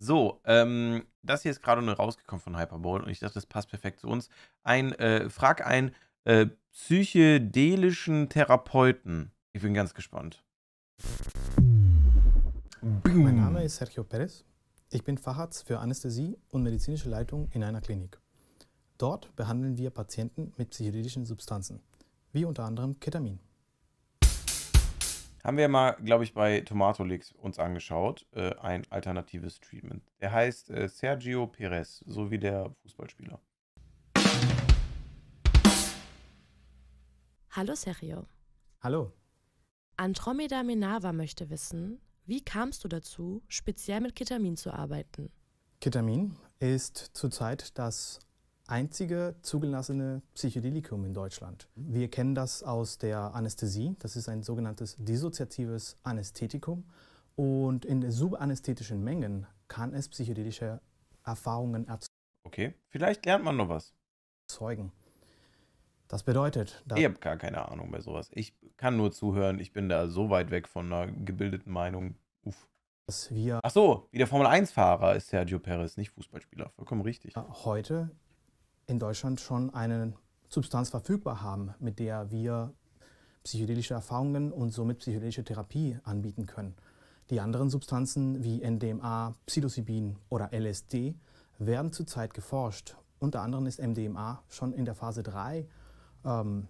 So, ähm, das hier ist gerade nur rausgekommen von Hyperbole und ich dachte, das passt perfekt zu uns. Ein, äh, frag einen äh, psychedelischen Therapeuten. Ich bin ganz gespannt. Boom. Mein Name ist Sergio Perez. Ich bin Facharzt für Anästhesie und medizinische Leitung in einer Klinik. Dort behandeln wir Patienten mit psychedelischen Substanzen, wie unter anderem Ketamin. Haben wir mal, glaube ich, bei Tomatolix uns angeschaut, äh, ein alternatives Treatment. Er heißt äh, Sergio Perez, so wie der Fußballspieler. Hallo Sergio. Hallo. Andromeda Menava möchte wissen, wie kamst du dazu, speziell mit Ketamin zu arbeiten? Ketamin ist zurzeit das einzige zugelassene Psychedelikum in Deutschland. Mhm. Wir kennen das aus der Anästhesie. Das ist ein sogenanntes dissoziatives Anästhetikum. Und in subanästhetischen Mengen kann es psychedelische Erfahrungen erzeugen. Okay, vielleicht lernt man noch was. Zeugen. Das bedeutet. dass ich habe gar keine Ahnung bei sowas. Ich kann nur zuhören. Ich bin da so weit weg von einer gebildeten Meinung. Uff. Dass wir. Ach so, wie der Formel 1-Fahrer ist Sergio Perez, nicht Fußballspieler. Vollkommen richtig. Äh, heute in Deutschland schon eine Substanz verfügbar haben, mit der wir psychedelische Erfahrungen und somit psychedelische Therapie anbieten können. Die anderen Substanzen wie NDMA, Psilocybin oder LSD werden zurzeit geforscht. Unter anderem ist MDMA schon in der Phase 3, ähm,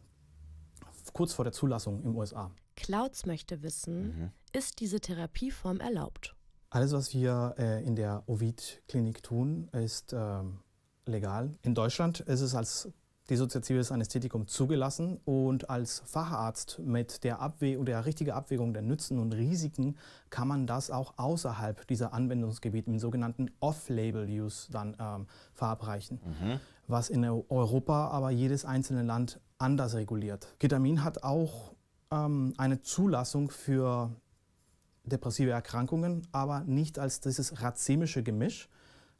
kurz vor der Zulassung im USA. Clouds möchte wissen, mhm. ist diese Therapieform erlaubt? Alles, was wir äh, in der Ovid-Klinik tun, ist ähm, legal. In Deutschland ist es als dissoziatives Anästhetikum zugelassen und als Facharzt mit der, Abwe der richtigen Abwägung der Nützen und Risiken kann man das auch außerhalb dieser Anwendungsgebiete im sogenannten Off-Label-Use dann ähm, verabreichen, mhm. was in Europa aber jedes einzelne Land anders reguliert. Ketamin hat auch ähm, eine Zulassung für depressive Erkrankungen, aber nicht als dieses racemische Gemisch,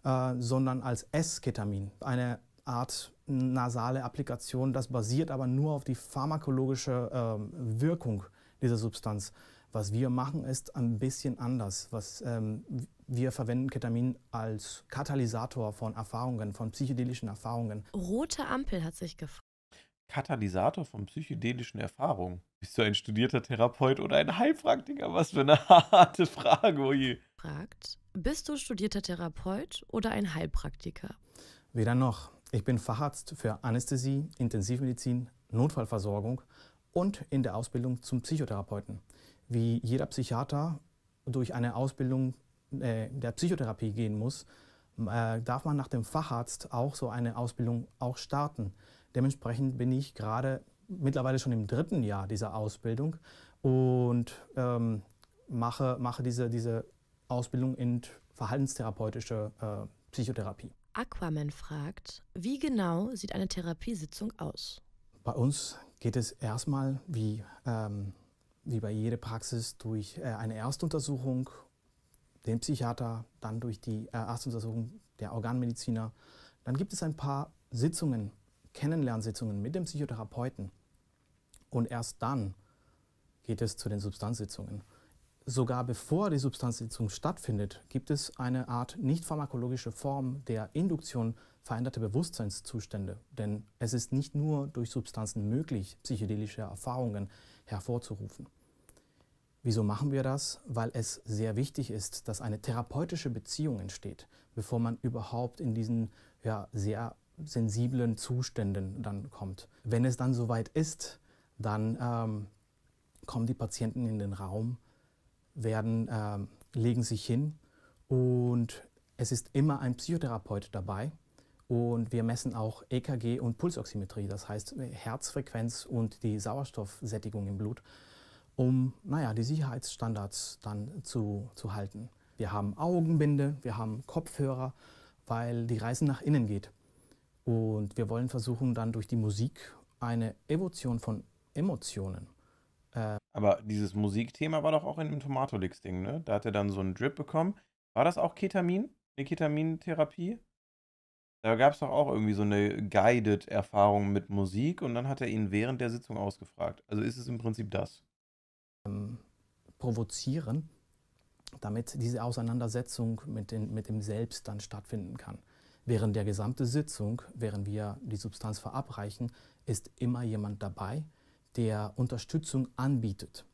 äh, sondern als S-Ketamin. Eine Art nasale Applikation, das basiert aber nur auf die pharmakologische äh, Wirkung dieser Substanz. Was wir machen, ist ein bisschen anders. Was, ähm, wir verwenden Ketamin als Katalysator von Erfahrungen, von psychedelischen Erfahrungen. Rote Ampel hat sich gefragt. Katalysator von psychedelischen Erfahrungen. Bist du ein studierter Therapeut oder ein Heilpraktiker? Was für eine harte Frage, oje. Oh gefragt, bist du studierter Therapeut oder ein Heilpraktiker? Weder noch. Ich bin Facharzt für Anästhesie, Intensivmedizin, Notfallversorgung und in der Ausbildung zum Psychotherapeuten. Wie jeder Psychiater durch eine Ausbildung äh, der Psychotherapie gehen muss, äh, darf man nach dem Facharzt auch so eine Ausbildung auch starten. Dementsprechend bin ich gerade mittlerweile schon im dritten Jahr dieser Ausbildung und ähm, mache, mache diese, diese Ausbildung in verhaltenstherapeutische äh, Psychotherapie. Aquaman fragt, wie genau sieht eine Therapiesitzung aus? Bei uns geht es erstmal, wie, ähm, wie bei jeder Praxis, durch äh, eine Erstuntersuchung den Psychiater, dann durch die äh, Erstuntersuchung der Organmediziner. Dann gibt es ein paar Sitzungen, Kennenlernsitzungen mit dem Psychotherapeuten. Und erst dann geht es zu den Substanzsitzungen. Sogar bevor die Substanzsitzung stattfindet, gibt es eine Art nicht pharmakologische Form der Induktion veränderter Bewusstseinszustände. Denn es ist nicht nur durch Substanzen möglich, psychedelische Erfahrungen hervorzurufen. Wieso machen wir das? Weil es sehr wichtig ist, dass eine therapeutische Beziehung entsteht, bevor man überhaupt in diesen ja, sehr sensiblen Zuständen dann kommt. Wenn es dann soweit ist, dann ähm, kommen die Patienten in den Raum werden, ähm, legen sich hin und es ist immer ein Psychotherapeut dabei. Und wir messen auch EKG und Pulsoximetrie, das heißt äh, Herzfrequenz und die Sauerstoffsättigung im Blut, um naja, die Sicherheitsstandards dann zu, zu halten. Wir haben Augenbinde, wir haben Kopfhörer, weil die Reise nach innen geht. Und wir wollen versuchen dann durch die Musik eine Evolution von Emotionen aber dieses Musikthema war doch auch in dem Tomatolix-Ding, ne? Da hat er dann so einen Drip bekommen. War das auch Ketamin? Eine Ketamintherapie? Da gab es doch auch irgendwie so eine Guided-Erfahrung mit Musik und dann hat er ihn während der Sitzung ausgefragt. Also ist es im Prinzip das. Ähm, provozieren, damit diese Auseinandersetzung mit, den, mit dem Selbst dann stattfinden kann. Während der gesamten Sitzung, während wir die Substanz verabreichen, ist immer jemand dabei, der Unterstützung anbietet.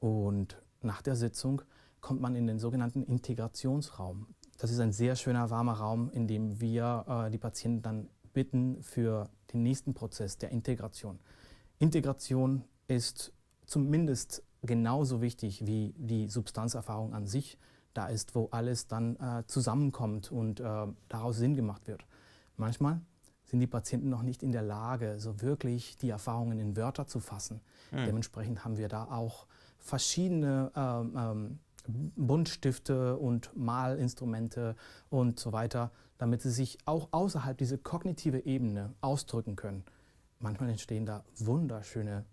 Und nach der Sitzung kommt man in den sogenannten Integrationsraum. Das ist ein sehr schöner warmer Raum, in dem wir äh, die Patienten dann bitten für den nächsten Prozess der Integration. Integration ist zumindest genauso wichtig wie die Substanzerfahrung an sich. Da ist, wo alles dann äh, zusammenkommt und äh, daraus Sinn gemacht wird. Manchmal sind die Patienten noch nicht in der Lage, so wirklich die Erfahrungen in Wörter zu fassen. Mhm. Dementsprechend haben wir da auch verschiedene ähm, ähm, Buntstifte und Malinstrumente und so weiter, damit sie sich auch außerhalb dieser kognitive Ebene ausdrücken können. Manchmal entstehen da wunderschöne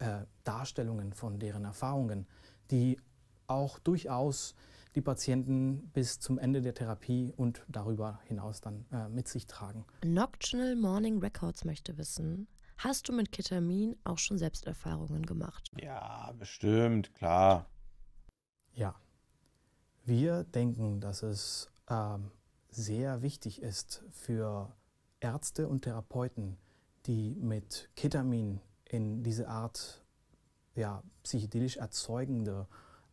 äh, Darstellungen von deren Erfahrungen, die auch durchaus die Patienten bis zum Ende der Therapie und darüber hinaus dann äh, mit sich tragen. Nocturnal Morning Records möchte wissen, hast du mit Ketamin auch schon Selbsterfahrungen gemacht? Ja, bestimmt, klar. Ja. Wir denken, dass es äh, sehr wichtig ist für Ärzte und Therapeuten, die mit Ketamin in diese Art ja, psychedelisch erzeugende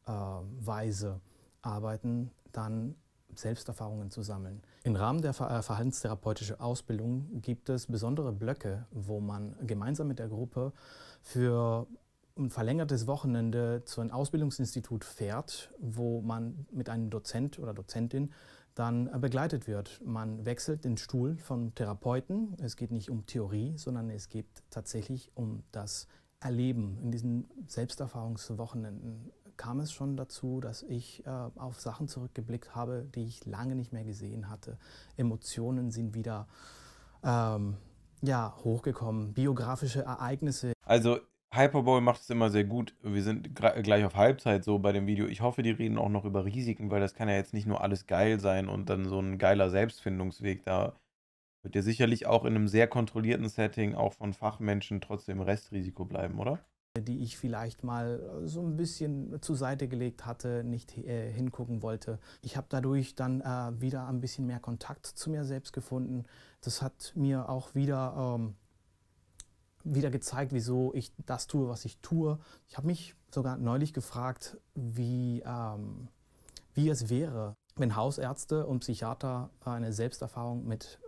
äh, Weise arbeiten, dann Selbsterfahrungen zu sammeln. Im Rahmen der äh, verhaltenstherapeutischen Ausbildung gibt es besondere Blöcke, wo man gemeinsam mit der Gruppe für ein verlängertes Wochenende zu einem Ausbildungsinstitut fährt, wo man mit einem Dozent oder Dozentin dann äh, begleitet wird. Man wechselt den Stuhl vom Therapeuten. Es geht nicht um Theorie, sondern es geht tatsächlich um das Erleben in diesen Selbsterfahrungswochenenden kam es schon dazu, dass ich äh, auf Sachen zurückgeblickt habe, die ich lange nicht mehr gesehen hatte. Emotionen sind wieder ähm, ja, hochgekommen, biografische Ereignisse. Also Hyperboy macht es immer sehr gut. Wir sind gleich auf Halbzeit so bei dem Video. Ich hoffe, die reden auch noch über Risiken, weil das kann ja jetzt nicht nur alles geil sein und dann so ein geiler Selbstfindungsweg. Da wird ja sicherlich auch in einem sehr kontrollierten Setting auch von Fachmenschen trotzdem Restrisiko bleiben, oder? die ich vielleicht mal äh, so ein bisschen zur Seite gelegt hatte, nicht äh, hingucken wollte. Ich habe dadurch dann äh, wieder ein bisschen mehr Kontakt zu mir selbst gefunden. Das hat mir auch wieder, ähm, wieder gezeigt, wieso ich das tue, was ich tue. Ich habe mich sogar neulich gefragt, wie, ähm, wie es wäre, wenn Hausärzte und Psychiater äh, eine Selbsterfahrung mit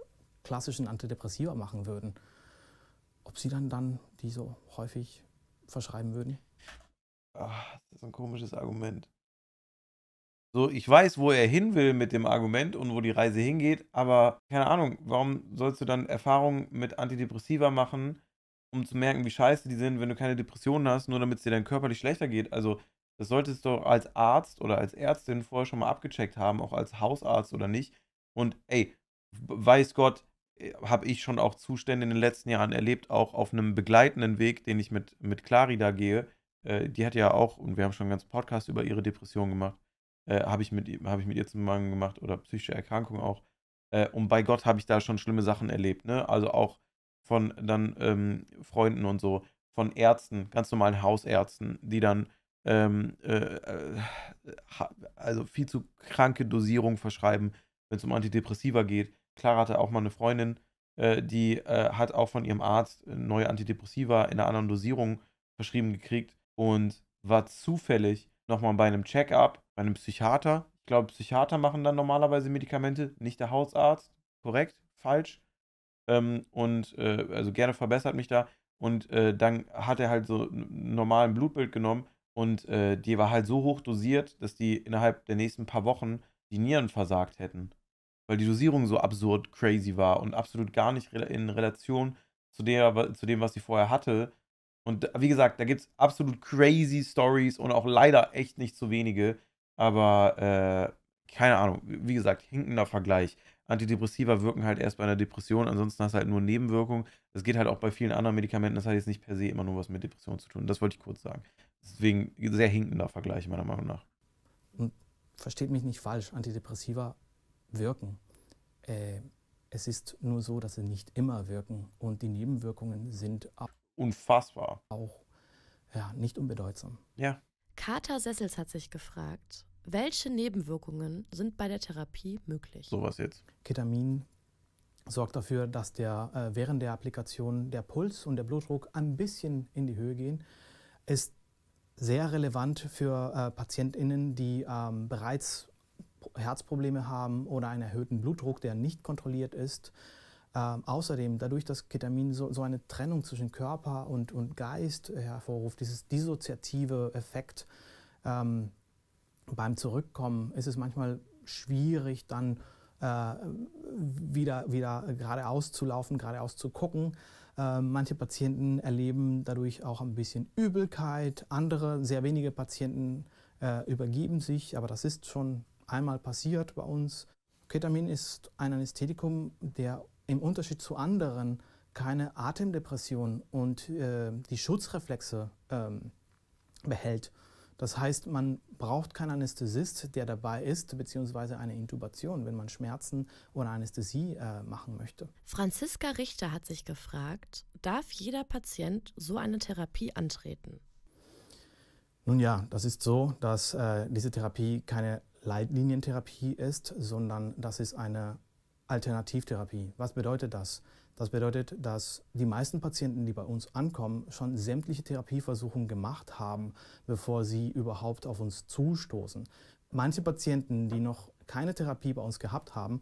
klassischen Antidepressiva machen würden. Ob sie dann, dann die so häufig verschreiben würden? Ach, das ist ein komisches Argument. So, ich weiß, wo er hin will mit dem Argument und wo die Reise hingeht, aber keine Ahnung, warum sollst du dann Erfahrungen mit Antidepressiva machen, um zu merken, wie scheiße die sind, wenn du keine Depressionen hast, nur damit es dir dann körperlich schlechter geht? Also, das solltest du als Arzt oder als Ärztin vorher schon mal abgecheckt haben, auch als Hausarzt oder nicht. Und ey, weiß Gott, äh, habe ich schon auch Zustände in den letzten Jahren erlebt, auch auf einem begleitenden Weg, den ich mit, mit Clari da gehe. Äh, die hat ja auch, und wir haben schon einen ganzen Podcast über ihre Depression gemacht, äh, habe ich, mit, hab ich mit ihr zusammen gemacht oder psychische Erkrankung auch. Äh, und bei Gott habe ich da schon schlimme Sachen erlebt, ne? Also auch von dann ähm, Freunden und so, von Ärzten, ganz normalen Hausärzten, die dann ähm, äh, äh, also viel zu kranke Dosierung verschreiben, wenn es um Antidepressiva geht Clara hatte auch mal eine Freundin, äh, die äh, hat auch von ihrem Arzt äh, neue Antidepressiva in einer anderen Dosierung verschrieben gekriegt und war zufällig nochmal bei einem Check-up, bei einem Psychiater. Ich glaube, Psychiater machen dann normalerweise Medikamente, nicht der Hausarzt. Korrekt? Falsch? Ähm, und äh, also gerne verbessert mich da. Und äh, dann hat er halt so einen normalen Blutbild genommen und äh, die war halt so hoch dosiert, dass die innerhalb der nächsten paar Wochen die Nieren versagt hätten weil die Dosierung so absurd crazy war und absolut gar nicht in Relation zu, der, zu dem, was sie vorher hatte. Und wie gesagt, da gibt es absolut crazy Stories und auch leider echt nicht zu wenige. Aber äh, keine Ahnung, wie gesagt, hinkender Vergleich. Antidepressiva wirken halt erst bei einer Depression, ansonsten hast du halt nur Nebenwirkungen. Das geht halt auch bei vielen anderen Medikamenten, das hat jetzt nicht per se immer nur was mit Depressionen zu tun. Das wollte ich kurz sagen. Deswegen sehr hinkender Vergleich meiner Meinung nach. Hm, versteht mich nicht falsch, Antidepressiva wirken. Äh, es ist nur so, dass sie nicht immer wirken und die Nebenwirkungen sind unfassbar. Auch ja, nicht unbedeutsam. Ja. Kater Sessels hat sich gefragt, welche Nebenwirkungen sind bei der Therapie möglich? Sowas jetzt. Ketamin sorgt dafür, dass der äh, während der Applikation der Puls und der Blutdruck ein bisschen in die Höhe gehen. Ist sehr relevant für äh, PatientInnen, die ähm, bereits Herzprobleme haben oder einen erhöhten Blutdruck, der nicht kontrolliert ist. Ähm, außerdem, dadurch, dass Ketamin so, so eine Trennung zwischen Körper und, und Geist hervorruft, dieses dissoziative Effekt ähm, beim Zurückkommen, ist es manchmal schwierig, dann äh, wieder, wieder geradeaus zu laufen, geradeaus zu gucken. Äh, manche Patienten erleben dadurch auch ein bisschen Übelkeit, andere, sehr wenige Patienten äh, übergeben sich, aber das ist schon einmal passiert bei uns. Ketamin ist ein Anästhetikum, der im Unterschied zu anderen keine Atemdepression und äh, die Schutzreflexe ähm, behält. Das heißt, man braucht keinen Anästhesist, der dabei ist, beziehungsweise eine Intubation, wenn man Schmerzen oder Anästhesie äh, machen möchte. Franziska Richter hat sich gefragt, darf jeder Patient so eine Therapie antreten? Nun ja, das ist so, dass äh, diese Therapie keine Leitlinientherapie ist, sondern das ist eine Alternativtherapie. Was bedeutet das? Das bedeutet, dass die meisten Patienten, die bei uns ankommen, schon sämtliche Therapieversuche gemacht haben, bevor sie überhaupt auf uns zustoßen. Manche Patienten, die noch keine Therapie bei uns gehabt haben,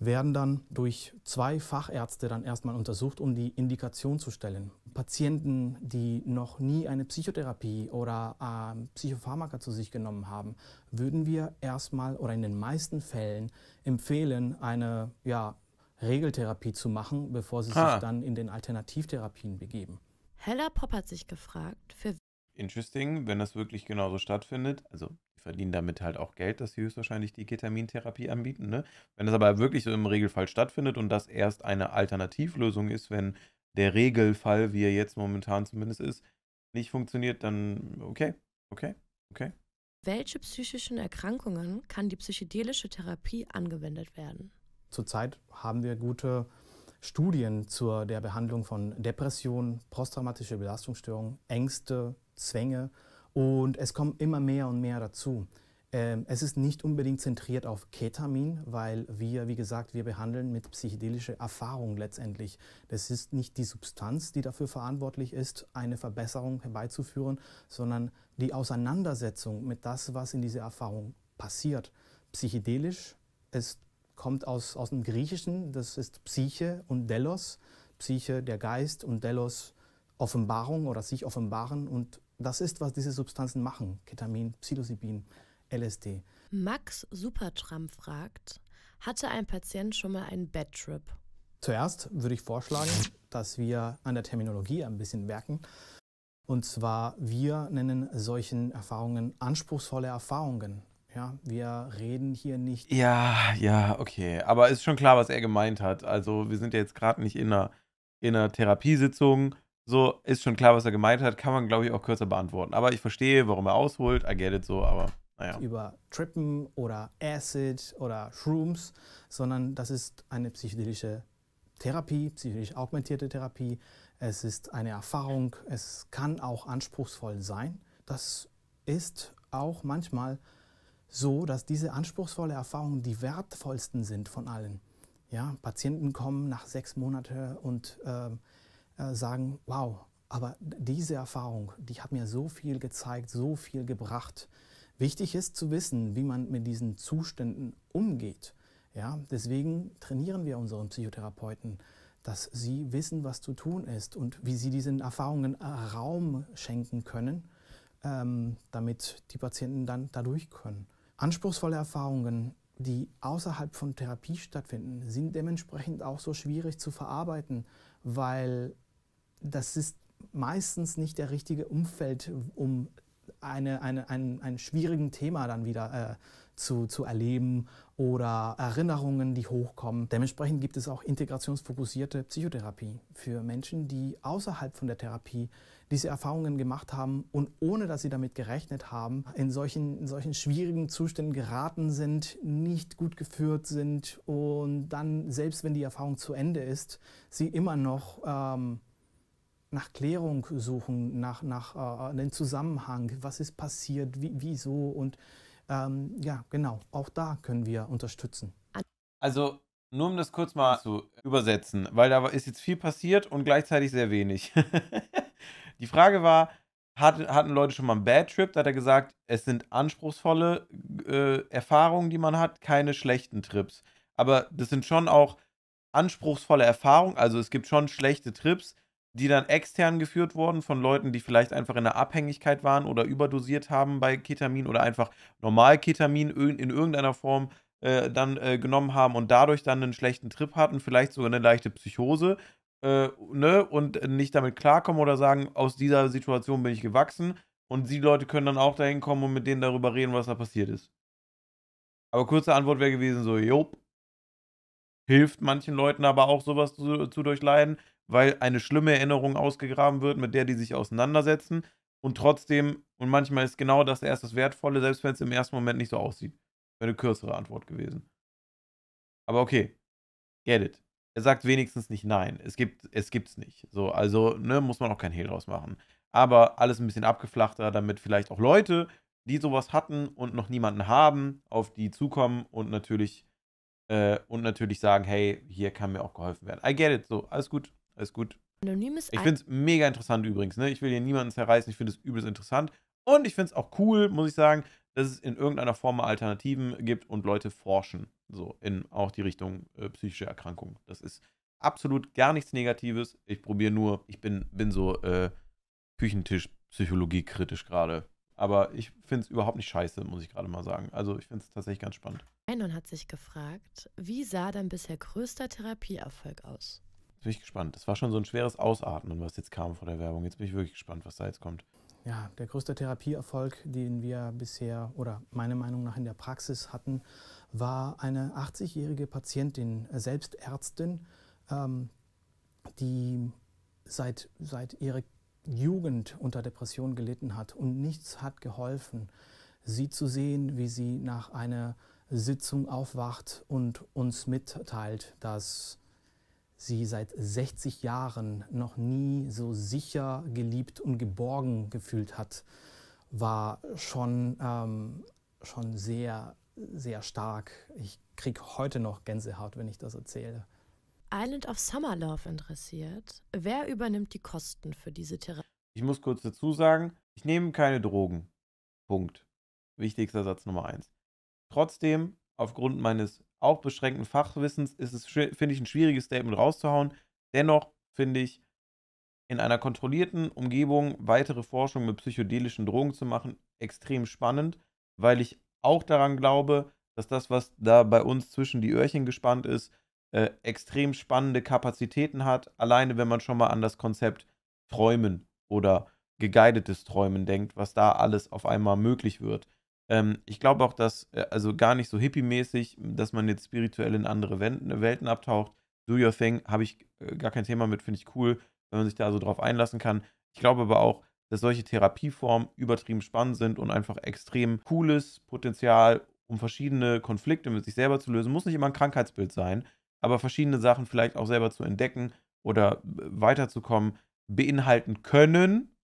werden dann durch zwei Fachärzte dann erstmal untersucht, um die Indikation zu stellen. Patienten, die noch nie eine Psychotherapie oder äh, Psychopharmaka zu sich genommen haben, würden wir erstmal oder in den meisten Fällen empfehlen, eine ja, Regeltherapie zu machen, bevor sie ah. sich dann in den Alternativtherapien begeben. Hella Popp hat sich gefragt, für interesting, wenn das wirklich genauso stattfindet. Also die verdienen damit halt auch Geld, dass sie höchstwahrscheinlich die Ketamintherapie anbieten. Ne? Wenn das aber wirklich so im Regelfall stattfindet und das erst eine Alternativlösung ist, wenn der Regelfall, wie er jetzt momentan zumindest ist, nicht funktioniert, dann okay, okay, okay. Welche psychischen Erkrankungen kann die psychedelische Therapie angewendet werden? Zurzeit haben wir gute Studien zur der Behandlung von Depressionen, posttraumatische Belastungsstörungen, Ängste, Zwänge und es kommen immer mehr und mehr dazu. Ähm, es ist nicht unbedingt zentriert auf Ketamin, weil wir, wie gesagt, wir behandeln mit psychedelischer Erfahrung letztendlich. Das ist nicht die Substanz, die dafür verantwortlich ist, eine Verbesserung herbeizuführen, sondern die Auseinandersetzung mit das, was in dieser Erfahrung passiert. Psychedelisch, es kommt aus, aus dem Griechischen, das ist Psyche und Delos. Psyche, der Geist und Delos, Offenbarung oder sich offenbaren und das ist, was diese Substanzen machen. Ketamin, Psilocybin, LSD. Max Supertramp fragt, hatte ein Patient schon mal einen Bad Trip? Zuerst würde ich vorschlagen, dass wir an der Terminologie ein bisschen werken. Und zwar, wir nennen solchen Erfahrungen anspruchsvolle Erfahrungen. Ja, wir reden hier nicht. Ja, ja, okay. Aber es ist schon klar, was er gemeint hat. Also, wir sind ja jetzt gerade nicht in einer, in einer Therapiesitzung, so, ist schon klar, was er gemeint hat. Kann man, glaube ich, auch kürzer beantworten. Aber ich verstehe, warum er ausholt. I get it so, aber naja. Über Trippen oder Acid oder Shrooms, sondern das ist eine psychedelische Therapie, psychisch augmentierte Therapie. Es ist eine Erfahrung. Es kann auch anspruchsvoll sein. Das ist auch manchmal so, dass diese anspruchsvolle Erfahrung die wertvollsten sind von allen. Ja, Patienten kommen nach sechs Monaten und äh, äh, sagen, wow, aber diese Erfahrung, die hat mir so viel gezeigt, so viel gebracht. Wichtig ist zu wissen, wie man mit diesen Zuständen umgeht. Ja, deswegen trainieren wir unseren Psychotherapeuten, dass sie wissen, was zu tun ist und wie sie diesen Erfahrungen äh, Raum schenken können, ähm, damit die Patienten dann dadurch können. Anspruchsvolle Erfahrungen, die außerhalb von Therapie stattfinden, sind dementsprechend auch so schwierig zu verarbeiten, weil das ist meistens nicht der richtige Umfeld, um eine, eine, einen, einen schwierigen Thema dann wieder äh, zu, zu erleben oder Erinnerungen, die hochkommen. Dementsprechend gibt es auch integrationsfokussierte Psychotherapie für Menschen, die außerhalb von der Therapie diese Erfahrungen gemacht haben und ohne dass sie damit gerechnet haben, in solchen, in solchen schwierigen Zuständen geraten sind, nicht gut geführt sind und dann, selbst wenn die Erfahrung zu Ende ist, sie immer noch ähm, nach Klärung suchen, nach, nach äh, äh einem Zusammenhang, was ist passiert, wie, wieso und ähm, ja, genau, auch da können wir unterstützen. Also nur um das kurz mal zu übersetzen, weil da ist jetzt viel passiert und gleichzeitig sehr wenig. Die Frage war, hatten Leute schon mal einen Bad Trip? Da hat er gesagt, es sind anspruchsvolle äh, Erfahrungen, die man hat, keine schlechten Trips. Aber das sind schon auch anspruchsvolle Erfahrungen, also es gibt schon schlechte Trips, die dann extern geführt wurden von Leuten, die vielleicht einfach in einer Abhängigkeit waren oder überdosiert haben bei Ketamin oder einfach normal Ketamin in irgendeiner Form äh, dann äh, genommen haben und dadurch dann einen schlechten Trip hatten, vielleicht sogar eine leichte Psychose. Äh, ne, und nicht damit klarkommen oder sagen, aus dieser Situation bin ich gewachsen. Und die Leute können dann auch dahin kommen und mit denen darüber reden, was da passiert ist. Aber kurze Antwort wäre gewesen so, jop, hilft manchen Leuten aber auch sowas zu, zu durchleiden, weil eine schlimme Erinnerung ausgegraben wird, mit der die sich auseinandersetzen. Und trotzdem, und manchmal ist genau das erst das Wertvolle, selbst wenn es im ersten Moment nicht so aussieht. Wäre eine kürzere Antwort gewesen. Aber okay, get it. Er sagt wenigstens nicht nein. Es gibt es gibt's nicht. So, also ne, muss man auch kein Hehl draus machen. Aber alles ein bisschen abgeflachter, damit vielleicht auch Leute, die sowas hatten und noch niemanden haben, auf die zukommen und natürlich äh, und natürlich sagen, hey, hier kann mir auch geholfen werden. I get it, so, alles gut, alles gut. Anonymes ich finde es mega interessant übrigens, ne? Ich will hier niemanden zerreißen, ich finde es übelst interessant. Und ich finde es auch cool, muss ich sagen, dass es in irgendeiner Form Alternativen gibt und Leute forschen, so in auch die Richtung äh, psychische Erkrankungen. Das ist absolut gar nichts Negatives. Ich probiere nur, ich bin, bin so äh, Küchentisch-Psychologie kritisch gerade. Aber ich finde es überhaupt nicht scheiße, muss ich gerade mal sagen. Also ich finde es tatsächlich ganz spannend. Einon hat sich gefragt, wie sah dein bisher größter Therapieerfolg aus? Jetzt bin ich gespannt. Das war schon so ein schweres Ausatmen, was jetzt kam vor der Werbung. Jetzt bin ich wirklich gespannt, was da jetzt kommt. Ja, der größte Therapieerfolg, den wir bisher oder meiner Meinung nach in der Praxis hatten, war eine 80-jährige Patientin, äh, selbst Ärztin, ähm, die seit, seit ihrer Jugend unter Depression gelitten hat und nichts hat geholfen, sie zu sehen, wie sie nach einer Sitzung aufwacht und uns mitteilt, dass sie seit 60 Jahren noch nie so sicher, geliebt und geborgen gefühlt hat, war schon, ähm, schon sehr, sehr stark. Ich kriege heute noch Gänsehaut, wenn ich das erzähle. Island of Summer Love interessiert, wer übernimmt die Kosten für diese Therapie? Ich muss kurz dazu sagen, ich nehme keine Drogen. Punkt. Wichtigster Satz Nummer eins. Trotzdem, aufgrund meines auch beschränkten Fachwissens, ist es, finde ich, ein schwieriges Statement rauszuhauen. Dennoch finde ich, in einer kontrollierten Umgebung weitere Forschung mit psychedelischen Drogen zu machen, extrem spannend, weil ich auch daran glaube, dass das, was da bei uns zwischen die Öhrchen gespannt ist, äh, extrem spannende Kapazitäten hat, alleine wenn man schon mal an das Konzept Träumen oder geguidetes Träumen denkt, was da alles auf einmal möglich wird. Ähm, ich glaube auch, dass, äh, also gar nicht so hippie-mäßig, dass man jetzt spirituell in andere Welten, äh, Welten abtaucht. Do your thing, habe ich äh, gar kein Thema mit, finde ich cool, wenn man sich da so drauf einlassen kann. Ich glaube aber auch, dass solche Therapieformen übertrieben spannend sind und einfach extrem cooles Potenzial, um verschiedene Konflikte mit sich selber zu lösen. Muss nicht immer ein Krankheitsbild sein, aber verschiedene Sachen vielleicht auch selber zu entdecken oder äh, weiterzukommen, beinhalten können,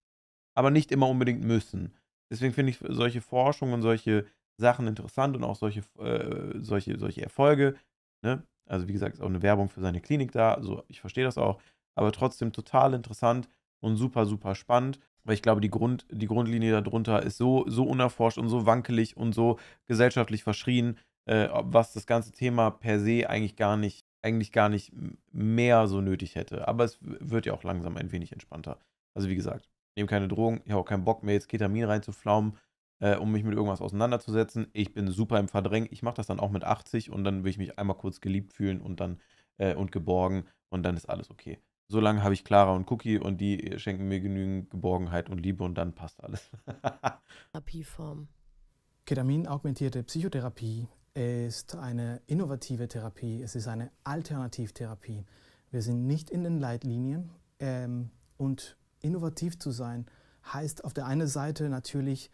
aber nicht immer unbedingt müssen. Deswegen finde ich solche Forschungen solche Sachen interessant und auch solche, äh, solche, solche Erfolge. Ne? Also wie gesagt, ist auch eine Werbung für seine Klinik da, also ich verstehe das auch, aber trotzdem total interessant und super, super spannend, weil ich glaube, die, Grund, die Grundlinie darunter ist so, so unerforscht und so wankelig und so gesellschaftlich verschrien, äh, was das ganze Thema per se eigentlich gar nicht eigentlich gar nicht mehr so nötig hätte. Aber es wird ja auch langsam ein wenig entspannter. Also wie gesagt, nehme keine Drogen, ich habe auch keinen Bock mehr, jetzt Ketamin reinzuflaumen, äh, um mich mit irgendwas auseinanderzusetzen. Ich bin super im Verdrängen. Ich mache das dann auch mit 80 und dann will ich mich einmal kurz geliebt fühlen und dann äh, und geborgen und dann ist alles okay. Solange habe ich Clara und Cookie und die äh, schenken mir genügend Geborgenheit und Liebe und dann passt alles. Therapieform. Ketamin augmentierte Psychotherapie ist eine innovative Therapie, es ist eine Alternativtherapie. Wir sind nicht in den Leitlinien ähm, und innovativ zu sein heißt auf der einen Seite natürlich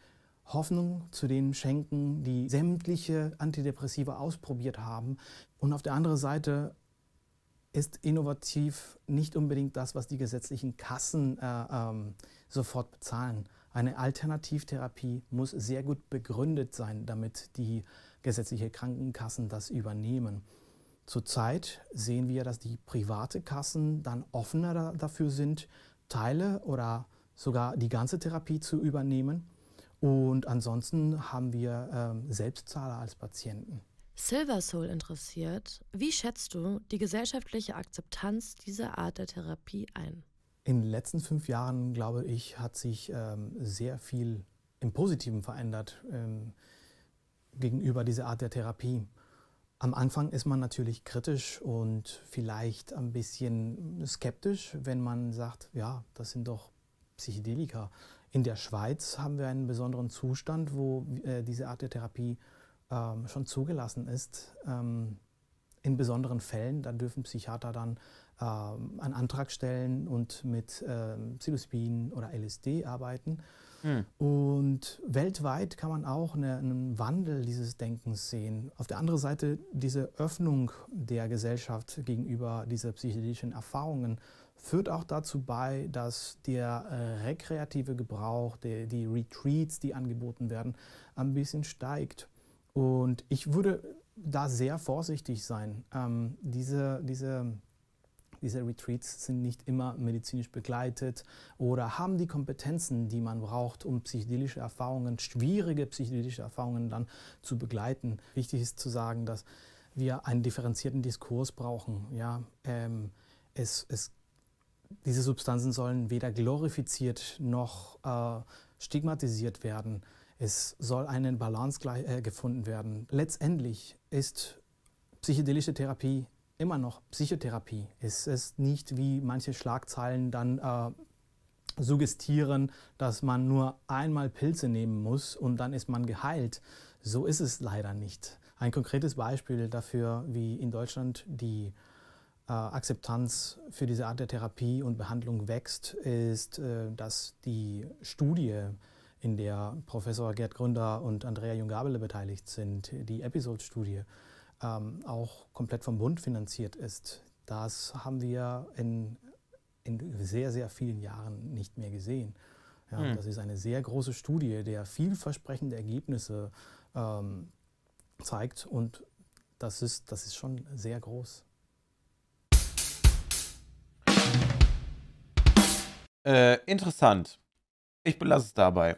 Hoffnung zu denen schenken, die sämtliche Antidepressiva ausprobiert haben und auf der anderen Seite ist innovativ nicht unbedingt das, was die gesetzlichen Kassen äh, ähm, sofort bezahlen. Eine Alternativtherapie muss sehr gut begründet sein, damit die gesetzlichen Krankenkassen das übernehmen. Zurzeit sehen wir, dass die private Kassen dann offener dafür sind, Teile oder sogar die ganze Therapie zu übernehmen. Und ansonsten haben wir äh, Selbstzahler als Patienten. Silver Soul interessiert, wie schätzt du die gesellschaftliche Akzeptanz dieser Art der Therapie ein? In den letzten fünf Jahren, glaube ich, hat sich ähm, sehr viel im Positiven verändert ähm, gegenüber dieser Art der Therapie. Am Anfang ist man natürlich kritisch und vielleicht ein bisschen skeptisch, wenn man sagt, ja, das sind doch Psychedelika. In der Schweiz haben wir einen besonderen Zustand, wo äh, diese Art der Therapie ähm, schon zugelassen ist. Ähm, in besonderen Fällen, da dürfen Psychiater dann einen ähm, Antrag stellen und mit ähm, Psilocybin oder LSD arbeiten. Hm. Und weltweit kann man auch eine, einen Wandel dieses Denkens sehen. Auf der anderen Seite diese Öffnung der Gesellschaft gegenüber dieser psychedelischen Erfahrungen führt auch dazu bei, dass der äh, rekreative Gebrauch, der, die Retreats, die angeboten werden, ein bisschen steigt. Und ich würde da sehr vorsichtig sein. Ähm, diese, diese diese Retreats sind nicht immer medizinisch begleitet oder haben die Kompetenzen, die man braucht, um psychedelische Erfahrungen, schwierige psychedelische Erfahrungen dann zu begleiten. Wichtig ist zu sagen, dass wir einen differenzierten Diskurs brauchen. Ja, ähm, es, es, diese Substanzen sollen weder glorifiziert noch äh, stigmatisiert werden. Es soll eine Balance äh, gefunden werden. Letztendlich ist psychedelische Therapie immer noch Psychotherapie. Es ist nicht, wie manche Schlagzeilen dann äh, suggestieren, dass man nur einmal Pilze nehmen muss und dann ist man geheilt. So ist es leider nicht. Ein konkretes Beispiel dafür, wie in Deutschland die äh, Akzeptanz für diese Art der Therapie und Behandlung wächst, ist, äh, dass die Studie, in der Professor Gerd Gründer und Andrea Jungabele beteiligt sind, die Episode-Studie, ähm, auch komplett vom Bund finanziert ist. Das haben wir in, in sehr, sehr vielen Jahren nicht mehr gesehen. Ja, mhm. Das ist eine sehr große Studie, der vielversprechende Ergebnisse ähm, zeigt und das ist, das ist schon sehr groß. Äh, interessant. Ich belasse es dabei.